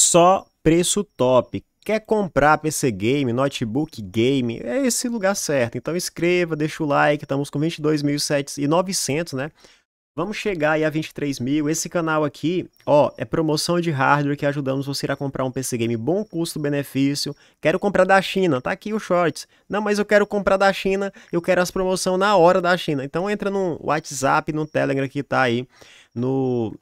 Só preço top. Quer comprar PC Game, notebook game? É esse lugar certo. Então escreva, deixa o like. Estamos com 22.900, né? Vamos chegar aí a 23 mil. Esse canal aqui, ó, é promoção de hardware que ajudamos você a comprar um PC Game bom custo-benefício. Quero comprar da China, tá aqui o shorts. Não, mas eu quero comprar da China, eu quero as promoções na hora da China. Então entra no WhatsApp, no Telegram que tá aí, no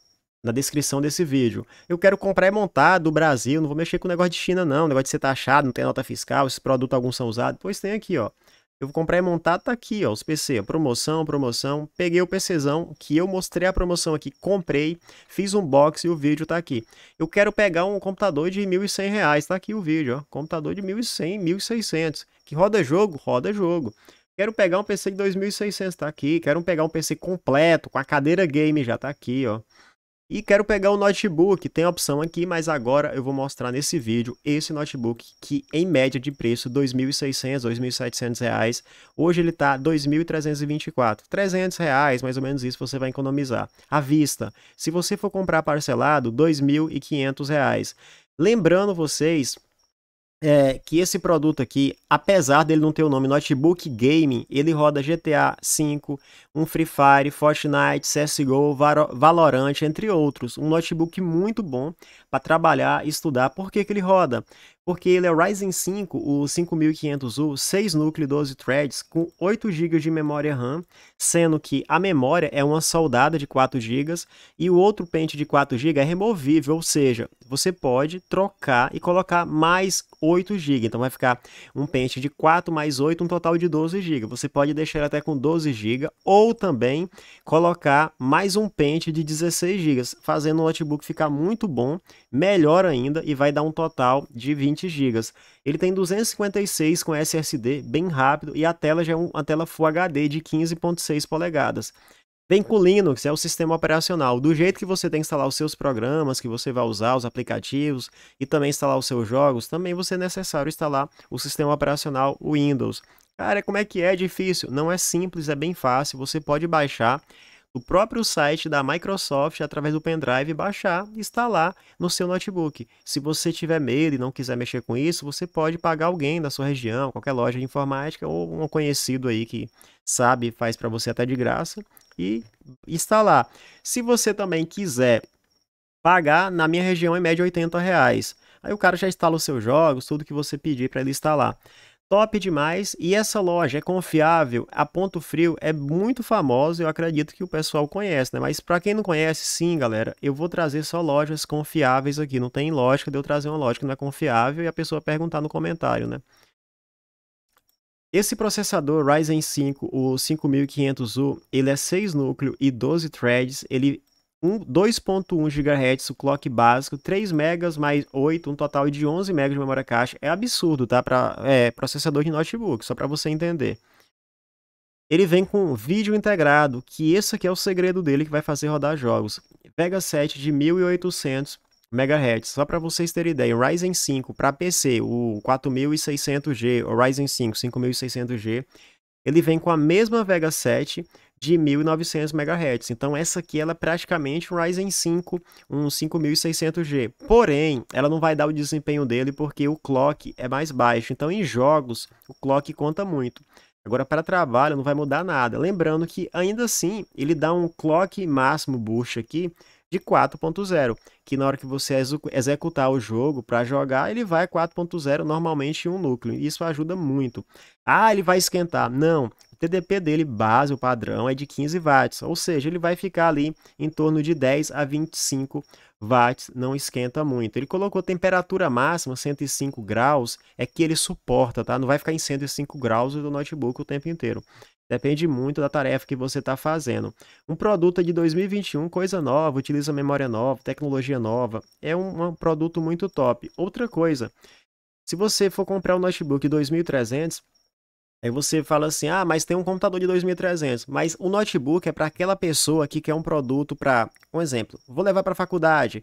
na descrição desse vídeo. Eu quero comprar e montar do Brasil, não vou mexer com o negócio de China não, negócio de ser taxado, não tem nota fiscal, esses produtos alguns são usados, pois tem aqui, ó. Eu vou comprar e montar, tá aqui, ó, os PC, promoção, promoção, peguei o PCzão, que eu mostrei a promoção aqui, comprei, fiz um box e o vídeo tá aqui. Eu quero pegar um computador de R$ 1.100, reais, tá aqui o vídeo, ó, computador de R$ 1.100, 1.600, que roda jogo, roda jogo. Quero pegar um PC de 2.600, tá aqui, quero pegar um PC completo, com a cadeira game já, tá aqui, ó. E quero pegar o notebook, tem a opção aqui, mas agora eu vou mostrar nesse vídeo esse notebook que em média de preço R$ 2.600, R$ 2.700, hoje ele está R$ 2.324, 300, reais, mais ou menos isso você vai economizar. À vista, se você for comprar parcelado, R$ 2.500. Lembrando vocês é, que esse produto aqui, apesar dele não ter o nome Notebook Gaming, ele roda GTA V, um Free Fire, Fortnite, CSGO, Valorant, entre outros. Um notebook muito bom para trabalhar e estudar. Por que, que ele roda? Porque ele é o Ryzen 5, o 5500U, 6 núcleo, 12 threads, com 8 GB de memória RAM, sendo que a memória é uma soldada de 4 GB e o outro pente de 4 GB é removível, ou seja, você pode trocar e colocar mais 8 GB. Então vai ficar um pente de 4 mais 8, um total de 12 GB. Você pode deixar até com 12 GB ou também colocar mais um pente de 16 GB, fazendo o notebook ficar muito bom, melhor ainda e vai dar um total de 20 GB. Ele tem 256 com SSD, bem rápido e a tela já é uma tela Full HD de 15.6 polegadas. Vem com o Linux, é o sistema operacional. Do jeito que você tem que instalar os seus programas, que você vai usar, os aplicativos e também instalar os seus jogos, também você é necessário instalar o sistema operacional Windows. Cara, como é que é? é difícil? Não é simples, é bem fácil. Você pode baixar do próprio site da Microsoft através do pendrive, baixar e instalar no seu notebook. Se você tiver medo e não quiser mexer com isso, você pode pagar alguém da sua região, qualquer loja de informática ou um conhecido aí que sabe, faz para você até de graça e instalar. Se você também quiser pagar, na minha região é média 80 reais. Aí o cara já instala os seus jogos, tudo que você pedir para ele instalar. Top demais e essa loja é confiável. A Ponto Frio é muito famosa, eu acredito que o pessoal conhece, né? Mas para quem não conhece, sim, galera, eu vou trazer só lojas confiáveis aqui. Não tem lógica de eu trazer uma loja que não é confiável e a pessoa perguntar no comentário, né? Esse processador Ryzen 5, o 5500U, ele é 6 núcleo e 12 threads, ele 2.1 GHz, o clock básico, 3 MB mais 8, um total de 11 MB de memória caixa. É absurdo, tá? Para é, processador de notebook, só para você entender. Ele vem com vídeo integrado, que esse aqui é o segredo dele que vai fazer rodar jogos. Vega 7 de 1800 MegaHertz, Só para vocês terem ideia, o Ryzen 5 para PC, o 4600G, o Ryzen 5 5600G, ele vem com a mesma Vega 7 de 1900 MHz. Então essa aqui ela é praticamente um Ryzen 5, um 5600G. Porém, ela não vai dar o desempenho dele porque o clock é mais baixo. Então em jogos, o clock conta muito. Agora para trabalho não vai mudar nada. Lembrando que ainda assim, ele dá um clock máximo boost aqui de 4.0, que na hora que você executar o jogo para jogar, ele vai 4.0 normalmente em um núcleo. e Isso ajuda muito. Ah, ele vai esquentar. Não, o TDP dele base, o padrão, é de 15 watts, ou seja, ele vai ficar ali em torno de 10 a 25 watts, não esquenta muito. Ele colocou temperatura máxima 105 graus, é que ele suporta, tá? Não vai ficar em 105 graus do notebook o tempo inteiro. Depende muito da tarefa que você está fazendo. Um produto de 2021, coisa nova, utiliza memória nova, tecnologia nova. É um, um produto muito top. Outra coisa, se você for comprar um notebook 2300, Aí você fala assim: ah, mas tem um computador de 2.300, mas o notebook é para aquela pessoa que quer um produto para. Um exemplo, vou levar para a faculdade,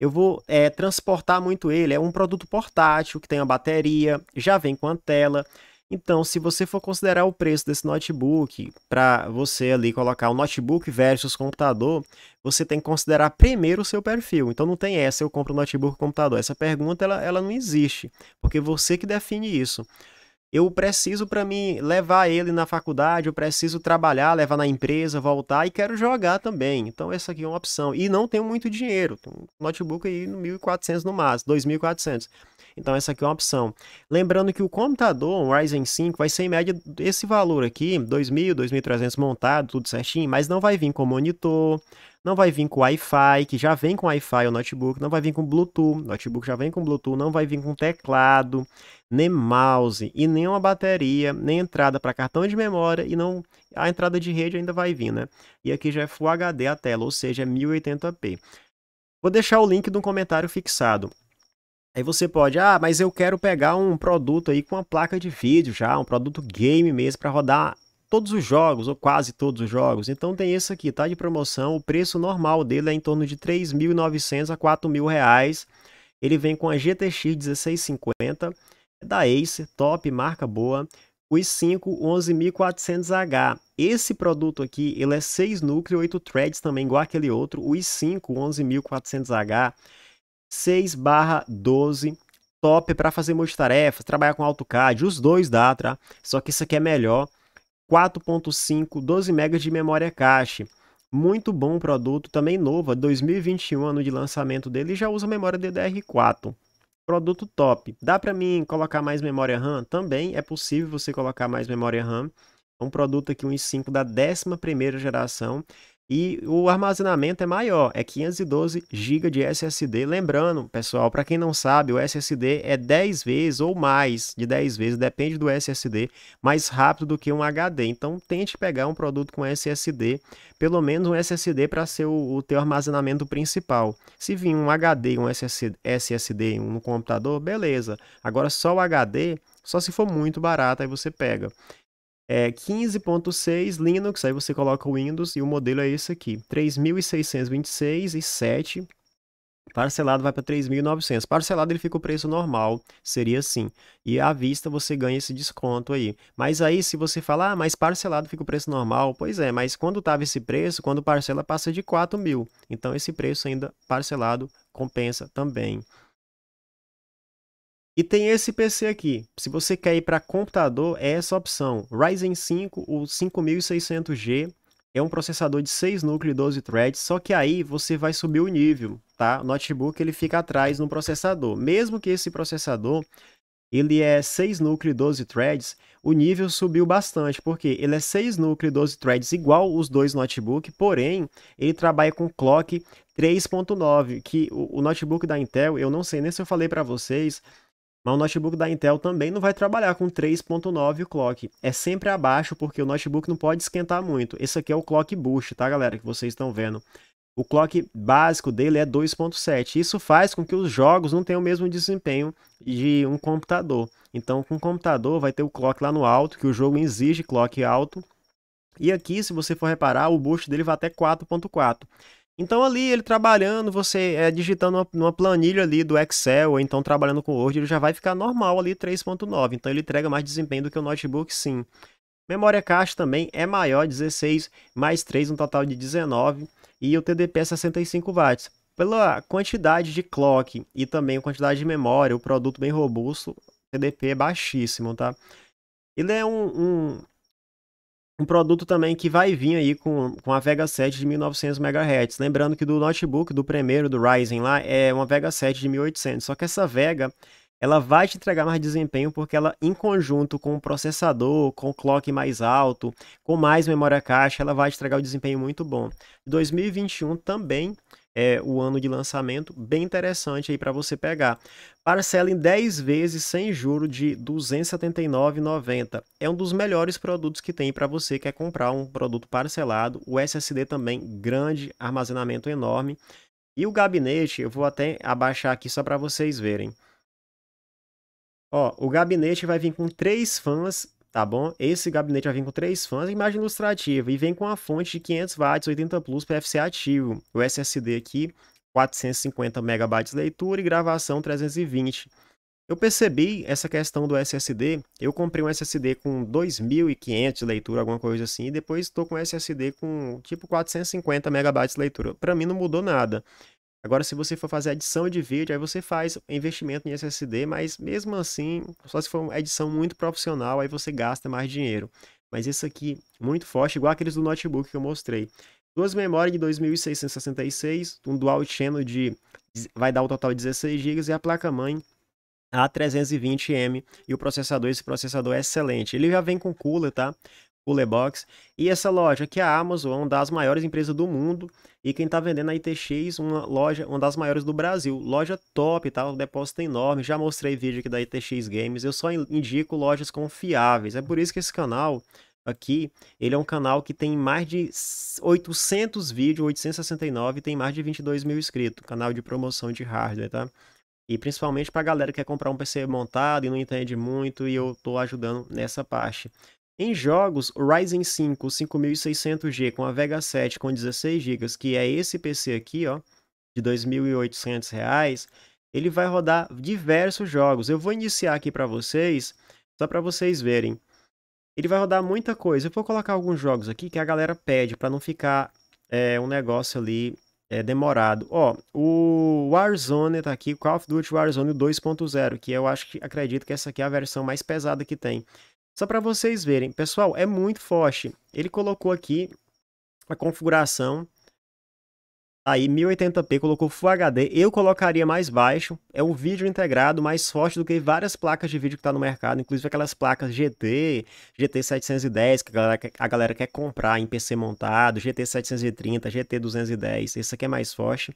eu vou é, transportar muito ele. É um produto portátil que tem a bateria, já vem com a tela. Então, se você for considerar o preço desse notebook para você ali colocar o notebook versus computador, você tem que considerar primeiro o seu perfil. Então não tem essa, eu compro notebook ou computador. Essa pergunta ela, ela não existe, porque você que define isso. Eu preciso para mim levar ele na faculdade, eu preciso trabalhar, levar na empresa, voltar e quero jogar também. Então essa aqui é uma opção. E não tenho muito dinheiro, um notebook aí no 1.400 no máximo, 2.400. Então essa aqui é uma opção. Lembrando que o computador, um Ryzen 5, vai ser em média esse valor aqui, 2.000, 2.300 montado, tudo certinho, mas não vai vir com monitor, não vai vir com Wi-Fi, que já vem com Wi-Fi o notebook, não vai vir com Bluetooth, notebook já vem com Bluetooth, não vai vir com teclado, nem mouse e nem uma bateria, nem entrada para cartão de memória e não a entrada de rede ainda vai vir, né? E aqui já é Full HD a tela, ou seja, é 1080p. Vou deixar o link do comentário fixado. Aí você pode, ah, mas eu quero pegar um produto aí com uma placa de vídeo já, um produto game mesmo para rodar todos os jogos ou quase todos os jogos. Então tem esse aqui, tá de promoção, o preço normal dele é em torno de 3.900 a 4.000 reais. Ele vem com a GTX 1650 é da Acer, top, marca boa. O i5 11400H. Esse produto aqui, ele é 6 núcleo, 8 threads também igual aquele outro, o i5 11400H 6 12 top para fazer multitarefas, trabalhar com AutoCAD, os dois dá, tá? Só que isso aqui é melhor. 4.5, 12 MB de memória cache. Muito bom produto, também novo, 2021 é ano de lançamento dele, já usa memória DDR4. Produto top. Dá para mim colocar mais memória RAM? Também é possível você colocar mais memória RAM. É um produto aqui, um i5 da 11ª geração. E o armazenamento é maior, é 512 GB de SSD. Lembrando, pessoal, para quem não sabe, o SSD é 10 vezes ou mais de 10 vezes, depende do SSD, mais rápido do que um HD. Então, tente pegar um produto com SSD, pelo menos um SSD para ser o, o teu armazenamento principal. Se vir um HD e um SSD, um no computador, beleza. Agora, só o HD, só se for muito barato, aí você pega é 15.6 Linux, aí você coloca o Windows e o modelo é esse aqui, 3.626 e 7. Parcelado vai para 3.900. Parcelado ele fica o preço normal, seria assim. E à vista você ganha esse desconto aí. Mas aí se você falar, ah, mas parcelado fica o preço normal, pois é, mas quando tava esse preço, quando parcela passa de 4 mil. Então esse preço ainda parcelado compensa também. E tem esse PC aqui. Se você quer ir para computador, é essa opção. Ryzen 5, o 5600G, é um processador de 6 núcleos e 12 threads, só que aí você vai subir o nível, tá? O notebook ele fica atrás no processador. Mesmo que esse processador ele é 6 núcleos e 12 threads, o nível subiu bastante, porque ele é 6 núcleos e 12 threads igual os dois notebook, porém, ele trabalha com clock 3.9, que o, o notebook da Intel, eu não sei nem se eu falei para vocês, mas o notebook da Intel também não vai trabalhar com 3.9 o clock. É sempre abaixo, porque o notebook não pode esquentar muito. Esse aqui é o clock boost, tá, galera? Que vocês estão vendo. O clock básico dele é 2.7. Isso faz com que os jogos não tenham o mesmo desempenho de um computador. Então, com o computador, vai ter o clock lá no alto, que o jogo exige clock alto. E aqui, se você for reparar, o boost dele vai até 4.4. Então ali ele trabalhando, você é digitando uma, uma, planilha ali do Excel, ou então trabalhando com Word, ele já vai ficar normal ali 3.9. Então ele entrega mais desempenho do que o notebook, sim. Memória caixa também é maior, 16 mais 3, um total de 19. E o TDP é 65 watts. Pela quantidade de clock e também a quantidade de memória, o produto bem robusto, o TDP é baixíssimo, tá? Ele é um, um um produto também que vai vir aí com, com a Vega 7 de 1900 MHz. Lembrando que do notebook, do primeiro, do Ryzen lá, é uma Vega 7 de 1800. Só que essa Vega, ela vai te entregar mais desempenho porque ela, em conjunto com o processador, com o clock mais alto, com mais memória caixa, ela vai te entregar um desempenho muito bom. 2021 também é, o ano de lançamento, bem interessante aí para você pegar. Parcela em 10 vezes sem juro de R$ 279,90. É um dos melhores produtos que tem para você que quer comprar um produto parcelado. O SSD também, grande, armazenamento enorme. E o gabinete, eu vou até abaixar aqui só para vocês verem. Ó, o gabinete vai vir com três fãs tá bom? Esse gabinete vai vir com três fãs, imagem ilustrativa, e vem com a fonte de 500 watts, 80 plus, PFC ativo. O SSD aqui, 450 megabytes de leitura e gravação 320. Eu percebi essa questão do SSD, eu comprei um SSD com 2.500 de leitura, alguma coisa assim, e depois estou com um SSD com tipo 450 megabytes de leitura. Para mim não mudou nada. Agora, se você for fazer edição de vídeo, aí você faz investimento em SSD, mas mesmo assim, só se for uma edição muito profissional, aí você gasta mais dinheiro. Mas esse aqui, muito forte, igual aqueles do notebook que eu mostrei. Duas memórias de 2666, um dual channel de vai dar o um total de 16 GB e a placa-mãe a320M e o processador, esse processador é excelente. Ele já vem com cooler, tá? Box. E essa loja, que é a Amazon, é uma das maiores empresas do mundo. E quem está vendendo a ITX, uma loja, uma das maiores do Brasil. Loja top, tá? O depósito enorme. Já mostrei vídeo aqui da ITX Games. Eu só indico lojas confiáveis. É por isso que esse canal aqui, ele é um canal que tem mais de 800 vídeos, 869, tem mais de 22 mil inscritos. Canal de promoção de hardware, tá? E principalmente para galera que quer comprar um PC montado e não entende muito, e eu estou ajudando nessa parte. Em jogos, o Ryzen 5 5600G com a Vega 7 com 16 GB, que é esse PC aqui, ó, de R$ 2.800, ele vai rodar diversos jogos. Eu vou iniciar aqui para vocês, só para vocês verem. Ele vai rodar muita coisa. Eu vou colocar alguns jogos aqui que a galera pede para não ficar é, um negócio ali é, demorado. Ó, o Warzone tá aqui, Call of Duty Warzone 2.0, que eu acho que acredito que essa aqui é a versão mais pesada que tem. Só para vocês verem, pessoal, é muito forte. Ele colocou aqui a configuração aí 1080p, colocou Full HD, eu colocaria mais baixo, é um vídeo integrado mais forte do que várias placas de vídeo que está no mercado, inclusive aquelas placas GT, GT 710, que a galera, a galera quer comprar em PC montado, GT 730, GT 210, esse aqui é mais forte,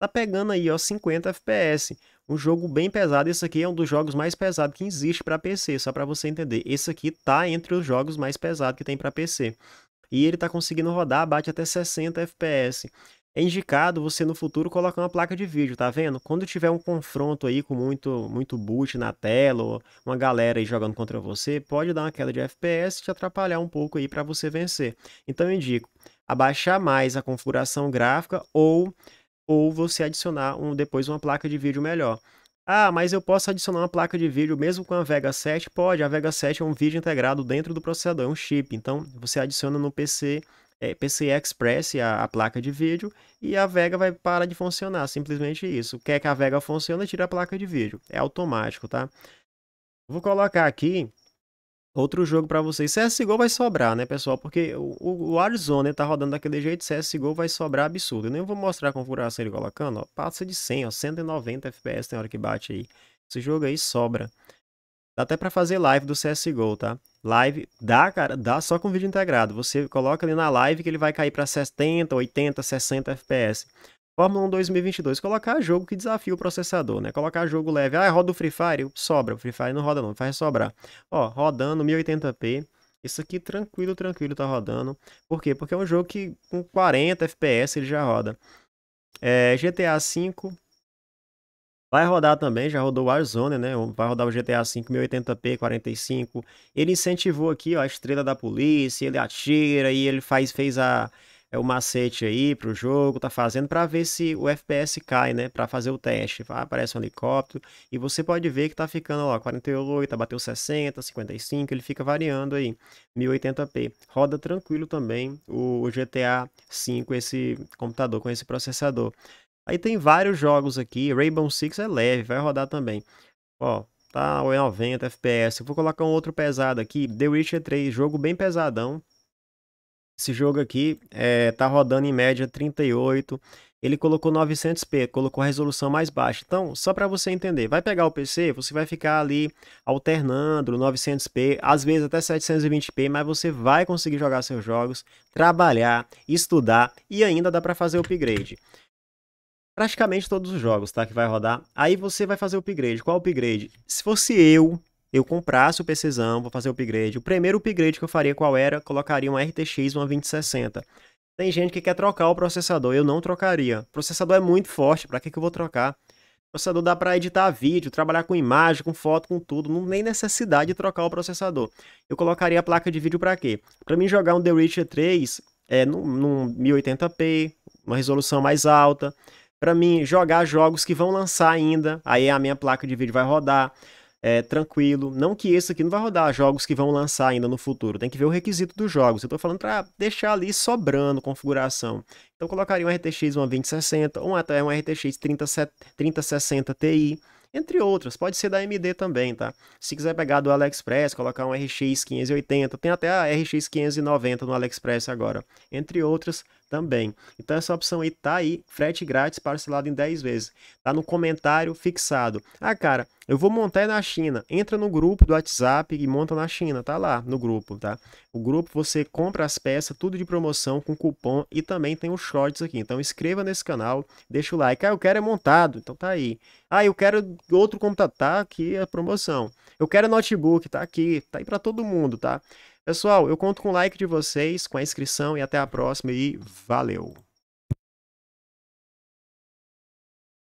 tá pegando aí ó, 50 FPS, um jogo bem pesado. Esse aqui é um dos jogos mais pesados que existe para PC, só para você entender. Esse aqui tá entre os jogos mais pesados que tem para PC. E ele tá conseguindo rodar, bate até 60 FPS. É indicado você no futuro colocar uma placa de vídeo, tá vendo? Quando tiver um confronto aí com muito muito boot na tela, ou uma galera aí jogando contra você, pode dar uma queda de FPS e te atrapalhar um pouco aí para você vencer. Então eu indico abaixar mais a configuração gráfica ou ou você adicionar um, depois uma placa de vídeo melhor. Ah, mas eu posso adicionar uma placa de vídeo mesmo com a Vega 7? Pode, a Vega 7 é um vídeo integrado dentro do processador, é um chip. Então, você adiciona no PC, é, PC Express a, a, placa de vídeo e a Vega vai parar de funcionar, simplesmente isso. Quer que a Vega funcione, tira a placa de vídeo. É automático, tá? Vou colocar aqui outro jogo para vocês. CSGO vai sobrar, né, pessoal? Porque o, o Arizona tá rodando daquele jeito, CSGO vai sobrar absurdo. Eu nem vou mostrar a configuração ele colocando, ó. Passa de 100, ó, 190 FPS tem hora que bate aí. Esse jogo aí sobra. Dá até para fazer live do CSGO, tá? Live dá, cara, dá só com vídeo integrado. Você coloca ali na live que ele vai cair para 70, 80, 60 FPS. Fórmula 1 2022, colocar jogo que desafia o processador, né? Colocar jogo leve. Ah, roda o Free Fire, sobra. O Free Fire não roda não, faz sobrar. Ó, rodando 1080p. Isso aqui tranquilo, tranquilo tá rodando. Por quê? Porque é um jogo que com 40 FPS ele já roda. É, GTA V vai rodar também, já rodou o Warzone, né? Vai rodar o GTA V 1080p 45. Ele incentivou aqui, ó, a estrela da polícia, ele atira e ele faz fez a é o macete aí para o jogo, tá fazendo para ver se o FPS cai, né? Para fazer o teste. Ah, aparece um helicóptero e você pode ver que tá ficando, lá 48, bateu 60, 55, ele fica variando aí, 1080p. Roda tranquilo também o GTA 5 esse computador com esse processador. Aí tem vários jogos aqui, Rainbow Six é leve, vai rodar também. Ó, tá 90 é FPS. Vou colocar um outro pesado aqui, The Witcher 3, jogo bem pesadão. Esse jogo aqui é, tá rodando em média 38. Ele colocou 900p, colocou a resolução mais baixa. Então, só para você entender, vai pegar o PC, você vai ficar ali alternando 900p, às vezes até 720p, mas você vai conseguir jogar seus jogos, trabalhar, estudar e ainda dá para fazer o upgrade praticamente todos os jogos, tá? Que vai rodar. Aí você vai fazer o upgrade. Qual upgrade? Se fosse eu, eu comprasse o PCzão para fazer o upgrade, o primeiro upgrade que eu faria qual era? Colocaria um RTX, uma 2060. Tem gente que quer trocar o processador, eu não trocaria. O processador é muito forte, para que, que eu vou trocar? O processador dá para editar vídeo, trabalhar com imagem, com foto, com tudo, não tem necessidade de trocar o processador. Eu colocaria a placa de vídeo para quê? Para mim jogar um The Witcher 3 é, num, num 1080p, uma resolução mais alta. Para mim jogar jogos que vão lançar ainda, aí a minha placa de vídeo vai rodar é, tranquilo. Não que esse aqui não vai rodar jogos que vão lançar ainda no futuro. Tem que ver o requisito dos jogos. Eu estou falando para deixar ali sobrando configuração. Então, colocaria um RTX uma 2060 ou até um RTX 30, 3060 Ti entre outras. Pode ser da AMD também, tá? Se quiser pegar do AliExpress, colocar um RX 580, tem até a RX 590 no AliExpress agora, entre outras também. Então essa opção aí tá aí, frete grátis parcelado em 10 vezes. Tá no comentário fixado. Ah, cara, eu vou montar é na China. Entra no grupo do WhatsApp e monta na China, tá lá no grupo, tá? O grupo você compra as peças, tudo de promoção com cupom e também tem os shorts aqui. Então inscreva nesse canal, deixa o like. Ah, eu quero é montado, então tá aí. Ah, eu quero outro computador, tá aqui a promoção. Eu quero notebook, tá aqui, tá aí para todo mundo, tá? Pessoal, eu conto com o like de vocês, com a inscrição e até a próxima e valeu!